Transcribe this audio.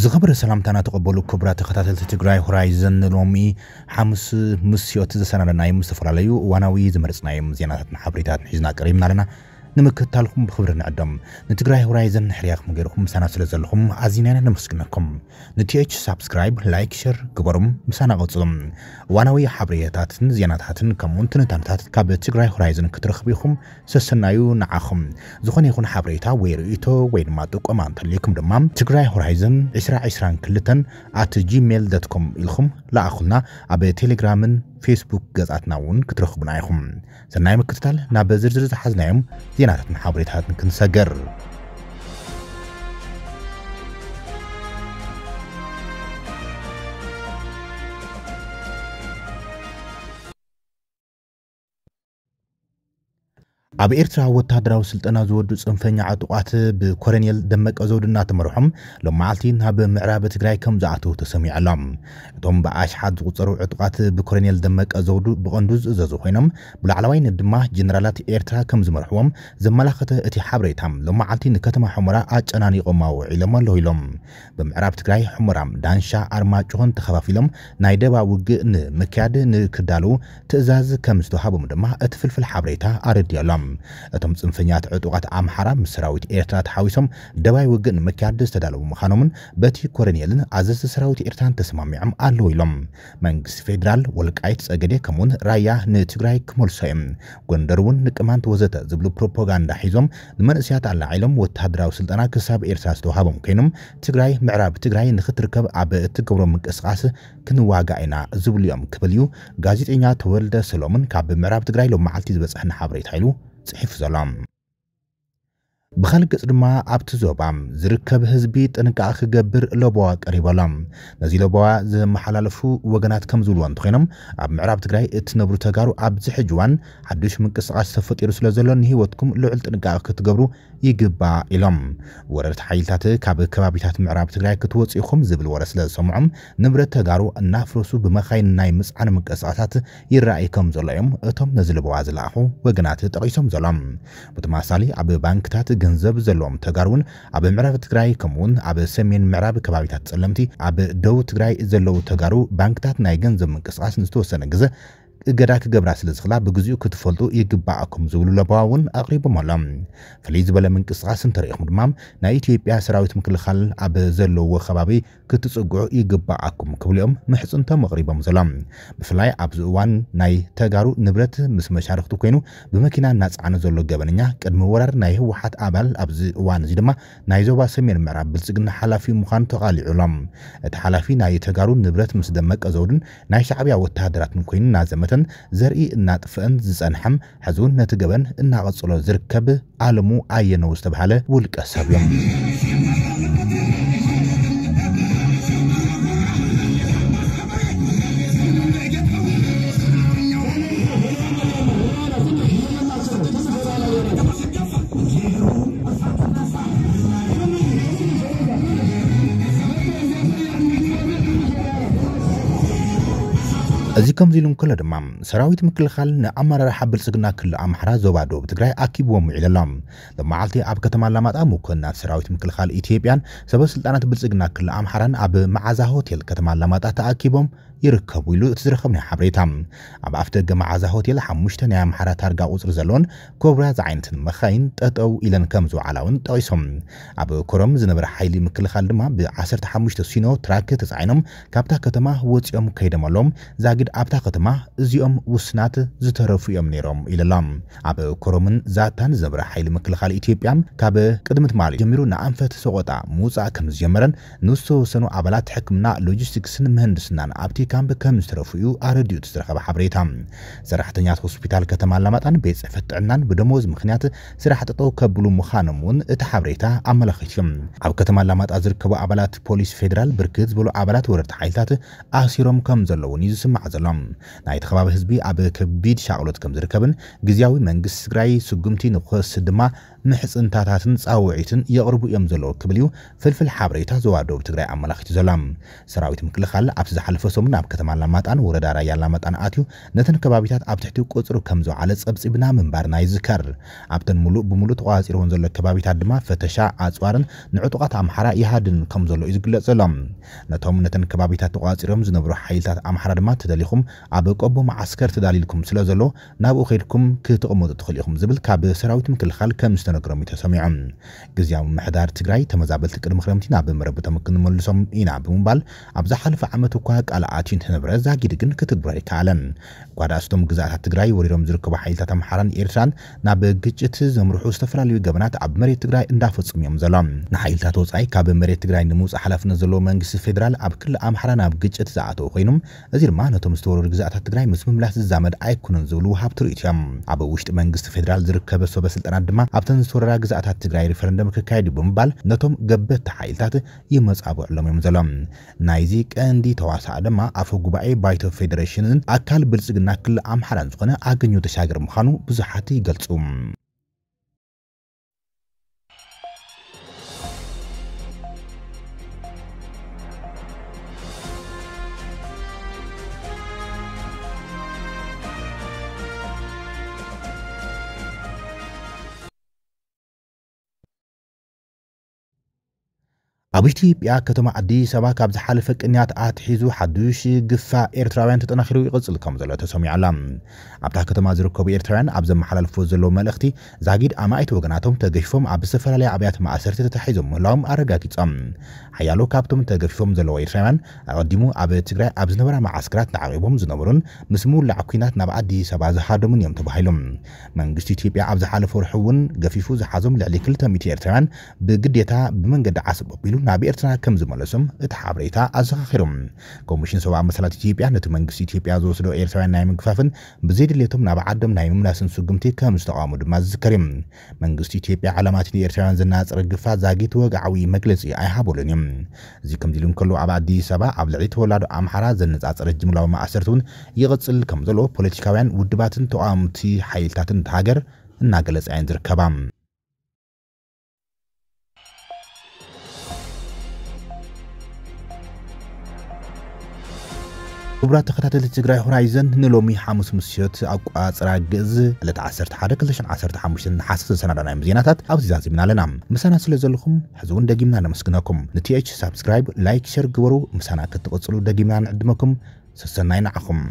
ዝኸበረ ሰላምታና ተቐበሉ ክቡራ ተኸታተልቲ ትግራይ ሆራይዘን ሎሚ ሓሙስ ምስ ሲኦት ዘሰናለናዮም ዝተፈላለዩ እዋናዊ ዝመርፅናዮም ዜናታትን ሓበሬታት ሒዝና ቀሪብና ኣለና ንምክታልኩም ብክብሪ ንዕዶም ንትግራይ ሆራይዘን ንሕርያኩም ገይርኩም ምሳና ስለ ዘለኹም ኣዝናና ነመስግነኩም ንቲኤች ሳብስክራይብ ላይክ ሸር ግበሩም ምሳና ቐፅሉም እዋናዊ ሓበሬታትን ዜናታትን ከምኡውን ትንታንታት ካብ ትግራይ ሆራይዘን ክትረኽቡ ኢኹም ሰሰናዩ ንዓኹም ዝኾነ ይኹን ሓበሬታ ወይ ርእቶ ወይ ድማ ጥቆማ እንተልየኩም ድማ ትግራይ ሆራይዘን 222 ኣት ጂሜል ዶትኮም ኢልኹም ለኣኹልና ኣብ ቴሌግራምን ፌስቡክ ገጻትና እውን ክትረኽቡና ኢኹም ሰናይ ምክትታል ናብ ብዝርዝር ዝሓዝናዮም ዜናታትን ሓበሬታትን ክንሰገር ኣብ ኤርትራ ወታደራዊ ስልጠና ዝወዱ ፅንፈኛ ዕጡቋት ብኮሎኔል ደመቀ ዘውድ እናተመርሖም ሎም መዓልቲ ናብ ምዕራብ ትግራይ ከም ዝኣተዉ ተሰሚዑ ኣሎም እቶም ብኣሽሓት ዝቁፀሩ ዕጡቃት ብኮሎኔል ደመቀ ዘውዱ ብቐንዱ ዝእዘዙ ኮይኖም ብላዕለዋይነት ድማ ጀነራላት ኤርትራ ከም ዝመርሕዎም ዘመላኸተ እቲ ሓበሬታ ሎም መዓልቲ ንከተማ ሕሞራ ኣጨናኒቆም ኣውዒሎም ኣለዉ ኢሎም ብምዕራብ ትግራይ ሕሞራም ዳንሻ ኣርማጭሆን ተኸፋፊሎም ናይ ደባ ውግእ ንምክያድ ንክዳሉ ትእዛዝ ከም ዝተዋሃቦም ድማ እቲ ፍልፍል ሓበሬታ ኣረድዩ ኣሎም እዮም እቶም ፅንፈኛት ዕጡቓት ኣምሓራ ምስ ሰራዊት ኤርትራ ተሓዊሶም ደባይ ውግእ ንምክያድ ዝተዳለዉ ምዃኖምን በቲ ኮሎኔልን ኣዘዝቲ ሰራዊት ኤርትራን ተሰማሚዖም ኣለዉ ኢሎም መንግስቲ ፌደራል ወልቃይት ፀገዴ ከምኡውን ራያ ንትግራይ ክመልሶ እዮም ጎንደር እውን ንቅማንት ወዘተ ዝብሉ ፕሮፓጋንዳ ሒዞም ንመንእስያት ኣላዒሎም ወታደራዊ ስልጠና ክሳብ ኤርትራ ዝተዋሃቦም ኮይኖም ትግራይ ምዕራብ ትግራይ ንክትርከብ ኣብ እትገብሮ ምንቅስቃስ ክንዋጋ ኢና ዝብሉ እዮም ክብል እዩ ጋዜጠኛ ተወልደ ሰሎምን ካብ ምዕራብ ትግራይ ሎም መዓልቲ ዝበፅሐና ሓበሬታ ኢሉ ፅሒፉ ዘሎም ብኻልእ ገጽ ድማ ኣብቲ ዞባ ዝርከብ ህዝቢ ጥንቃቐ ክገብር ለቦዋ ቀሪበሎም ነዚ ለቦዋ ዘመሓላለፉ ወገናት ከም ዝብልዎ እንተኮይኖም ኣብ ምዕራብ ትግራይ እትነብሩ ተጋሩ ኣብዚ ሕጂ እዋን ሓዱሽ ምንቅስቓስ ተፈጢሩ ስለ ዘሎ ንሂወትኩም ልዑል ጥንቃቐ ክትገብሩ ይግባእ ኢሎም ወረርቲ ሓይልታት ካብ ከባቢታት ምዕራብ ትግራይ ክትወፅ ኢኹም ዝብል ወረ ስለ ዝሰምዖም ንብረት ተጋሩ እናፍረሱ ብመኻይን ናይ ምፅዓን ምንቅስቃሳት ይረኣይ ከም ዘሎ እዮም እቶም ነዚ ልበዋ ዝለኣኹ ወገናት ጠቒሶም ዘሎም ብተመሳሊ ኣብ ባንክታት ገንዘብ ዘለዎም ተጋሩ እውን ኣብ ምዕራብ ትግራይ ከምኡውን ኣብ ሰሜን ምዕራብ ከባቢታት ፀለምቲ ኣብ ደቡብ ትግራይ ዘለው ተጋሩ ባንክታት ናይ ገንዘብ ምንቅስቃስ ንዝተወሰነ ግዜ እገዳ ክገብራ ስለ ዝኽላ ብግዚኡ ክትፈልጡ ይግባኣኩም ዝብሉ ለበዋ እውን ኣቕሪቦም ኣሎም ፍልይ ዝበለ ምንቅስቓስ እንተሪኢኹም ድማ ናይ ኢትዮጵያ ሰራዊት ምክልኻል ኣብ ዘለዎ ከባቢ ክትፅግዑ ይግባኣኩም ክብልኦም ምሕፅንቶም ኣቕሪቦም ዘሎም ብፍላይ ኣብዚ እዋን ናይ ተጋሩ ንብረት ምስ መሻርክቲ ኮይኑ ብመኪና እናፀዓነ ዘሎ ገበነኛ ቅድሚ ወራር ናይ ህወሓት ኣባል ኣብዚ እዋን እዚ ድማ ናይ ዞባ ሰሜን ምዕራብ ብልፅግና ሓላፊ ምዃኑ ተቓሊዑሎም እቲ ሓላፊ ናይ ተጋሩ ንብረት ምስ ደመቀ ዘውድን ናይ ሻዕብያ ወተሃደራትን ኮይኑ ናዘመ ዓመትን ዘርኢ እናጥፍአን ዝጸንሐም ሕዚ ነቲ ገበን እናቐጽሎ ዝርከብ ዓለሙ ኣየነው ዝተብሃለ ውልቀ ሰብ እዮም እዚ ከምዚ ኢሉ እንከሎ ድማ ሰራዊት ምክልኻል ንኣመራርሓ ብልፅግና ክልል ኣምሓራ ዞባ ደቡብ ትግራይ ኣኪብዎም ውዒሉ ኣሎም ብመዓልቲ ኣብ ከተማ ኣላማጣ ምኮናት ሰራዊት ምክልኻል ኢትዮጵያን ሰበስልጣናት ብልፅግና ክልል ኣምሓራን ኣብ መዓዛ ሆቴል ከተማ ኣላማጣ ተኣኪቦም ይርከቡ ኢሉ እቲ ዝረኸብናዮ ሓበሬታ ኣብ ኣፍ ደገ መዓዛ ሆቴል ሓሙሽተ ናይ ኣምሓራ ታርጋ ቁፅሪ ዘለዎን ኮብራ ዝዓይነትን መኻይን ጠጠው ኢለን ከም ዝውዓላ እውን ጠቒሶም ኣብ ኮሮም ዝነበረ ሓይሊ ምክልኻል ድማ ብ15 ሲኖ ትራክ ተፃዒኖም ካብታ ከተማ ወፂኦም ከይደመሎም ዛግድ ኣብታ ከተማ እዚኦም ውስናት ዝተረፉ እዮም ነይሮም ኢለላ ኣብ ኮሮምን ዛታን ዝነበረ ሓይሊ ምክልኻል ኢትዮጵያ ካብ ቅድሚት ማለት ጀሚሩ ንኣንፈት ሰቆጣ ምውፃእ ከም ዝጀመረን ንዝተወሰኑ ኣባላት ሕክምና ሎጂስቲክስን ምህንድስናን ኣብቲ ኣፍሪካን ብከም ዝተረፍዩ ኣረድዩ ዝረኸበ ሓበሬታ ሰራሕተኛት ሆስፒታል ከተማ ኣላማጣን ቤት ፅሕፈት ጥዕናን ብደሞዝ ምክንያት ስራሕ ጠጠው ከብሉ ምዃኖም እውን እቲ ሓበሬታ ኣመላኺት እዩ ኣብ ከተማ ኣላማጣ ዝርከቡ ኣባላት ፖሊስ ፌደራል ብርክት ዝበሉ ኣባላት ወረርቲ ሓይልታት ኣሲሮም ከም ዘለውን እዩ ዝስማዕ ዘሎ ናይቲ ከባቢ ህዝቢ ኣብ ከቢድ ሻቅሎት ከም ዝርከብን ግዜያዊ መንግስቲ ትግራይ ስጉምቲ ንክወስድ ድማ ምሕፅንታታትን ፃውዒትን የቕርቡ እዮም ዘለዎ ክብል እዩ ፍልፍል ሓበሬታ ዞባ ደቡብ ትግራይ ኣመላኪቱ ዘሎም ሰራዊት ምክልኻል ኣብቲ ዝሓለፈ ሰሙን ኣብ ከተማ ላማጣን ወረዳ ራያ ላማጣን ኣትዩ ነተን ከባቢታት ኣብ ትሕቲ ቁፅሩ ከም ዝውዓለ ፀብፂብና ምንባርና ይዝከር ኣብተን ሙሉእ ብምሉእ ተቋፂርዎን ዘሎ ከባቢታት ድማ ፈተሻ ኣፅዋርን ንዕጡቃት ኣምሓራ ይሃድን ከም ዘሎ እዩ ዝግለፅ ዘሎም ነቶም ነተን ከባቢታት ተቋፂሮም ዝነብሩ ሓይልታት ኣምሓራ ድማ ተደሊኹም ኣብ ቀቦ ማዓስከር ተዳሊልኩም ስለ ዘሎ ናብኡ ከይድኩም ክትቕመጡ ትኽእል ኢኹም ዝብል ካብ ሰራዊት ምክልኻል ከም ዝተነገሮም እዩ ተሰሚዖም ግዜያዊ ምሕዳር ትግራይ ተመዛበልቲ ቅድሚ ክረምቲ ናብ መረብ ተመክን ንመልሶም ኢና ብምባል ኣብ ዝሓለፈ ዓመት እኳ ቃልኣት እንትነበረ ዛጊድ ግን ክትግብሮ ኣይከኣለን ጓዳእስቶም ግዛእታት ትግራይ ወሪዶም ዝርከቡ ሓይልታት ኣምሓራን ኤርትራን ናብ ግጭት ዘምርሑ ዝተፈላለዩ ገበናት ኣብ መሬት ትግራይ እንዳፈፅሙ እዮም ዘሎም ንሓይልታት ወፃኢ ካብ መሬት ትግራይ ንምውፅእ ሓላፍነት ዘለዎ መንግስቲ ፌደራል ኣብ ክሊ ኣምሓራ ናብ ግጭት ዝኣተዉ ኮይኖም እዚ ድማ ነቶም ዝተወረዱ ግዛእታት ትግራይ ምስ ምምላስ ዝዛመድ ኣይኮነን ዝብሉ ውሃብ ትርኢት እዮም ኣብ ውሽጢ መንግስቲ ፌደራል ዝርከበ ሰበስልጣናት ድማ ኣብተ መንግስቲ ወረዳ ግዛኣታት ትግራይ ሪፈረንደም ክካየድ ብምባል ነቶም ገበቲ ሓይልታት ይመፃብዕሎም እዮም ዘሎም ናይዚ ቀንዲ ተዋሳእ ድማ ኣፈ ጉባኤ ባይቶ ፌደሬሽንን ኣካል ብልፅግና ክልል ኣምሓራን ዝኾነ ኣገኘ ተሻገር ምዃኑ ብዙሓት ይገልፁ ኣብ ኢትዮጵያ ከተማ ኣዲስ ኣበባ ካብ ዝሓለፈ ቅንያት ኣትሒዙ ሓዱሽ ግፋ ኤርትራውያን ተጠናኪሩ ይቅፅል ከም ዘሎ ተሰሚዑ ኣላ ኣብታ ከተማ ዝርከቡ ኤርትራውያን ኣብ ዘመሓላልፎ ዘለዎ መልእኽቲ ዛጊድ ኣማኢት ወገናቶም ተገፊፎም ኣብ ዝተፈላለዩ ኣብያት ማእሰርቲ ተታሒዞም ምህላዎም ኣረጋጊፆም ሓያሎ ካብቶም ተገፊፎም ዘለዎ ኤርትራውያን ኣቐዲሙ ኣብ ትግራይ ኣብ ዝነበራ መዓስከራት ተዓቂቦም ዝነበሩን ምስ ምውላዕ ኩናት ናብ ኣዲስ ኣበባ ዝሃደሙን እዮም ተባሂሎም መንግስቲ ኢትዮጵያ ኣብ ዝሓለፈ ርሑ እውን ገፊፉ ዝሓዞም ልዕሊ 200 ኤርትራውያን ብግዴታ ብመንገዲ ዓሰብ ኣቢሉ ናብ ኤርትራ ከም ዝመለሶም እቲ ሓበሬታ ኣዘኻኺሮም ኮሚሽን ሰብኣዊ መሰላት ኢትዮጵያ ነቲ መንግስቲ ኢትዮጵያ ዝወስዶ ኤርትራውያን ናይ ምግፋፍን ብዘይድሌቶም ናብ ዓዶም ናይ ምምላስን ስጉምቲ ከም ዝተቃወሙ ድማ ዝዝከር እዮም መንግስቲ ኢትዮጵያ ዓላማት ንኤርትራውያን ዘናፅረ ግፋ ዛጊት ወግዓዊ መግለፂ ኣይሃበሉን እዮም እዚ ከምዚ ኢሉ ከሎ ኣብ ኣዲስ ኣበባ ኣብ ልዕሊ ተወላዶ ኣምሓራ ዘነፃፀረ ጅምላዊ ማእሰርቲ እውን ይቕፅል ከም ዘለዎ ፖለቲካውያን ውድባትን ተቃዋምቲ ሓይልታትን እተሃገር እናገለፀ እየን ዝርከባ ክቡራት ተኸታተልቲ ትግራይ ሆራይዘን ንሎሚ ሓሙስ ምሽት ኣቋፅራ ግእዝ ዕለት 11 ንሓሰ ዝሰናዳናዮም ዜናታት ኣብዚ ዛዚምና ኣለና ምሳና ስለ ዘለኹም ሕዚ እውን ደጊምና ነመስግነኩም ንቲች ሳብስክራይብ ላይክ ሸር ግበሩ ምሳና ክትቕፅሉ ደጊምና ንዕድመኩም ስሰናይ ንዓኹም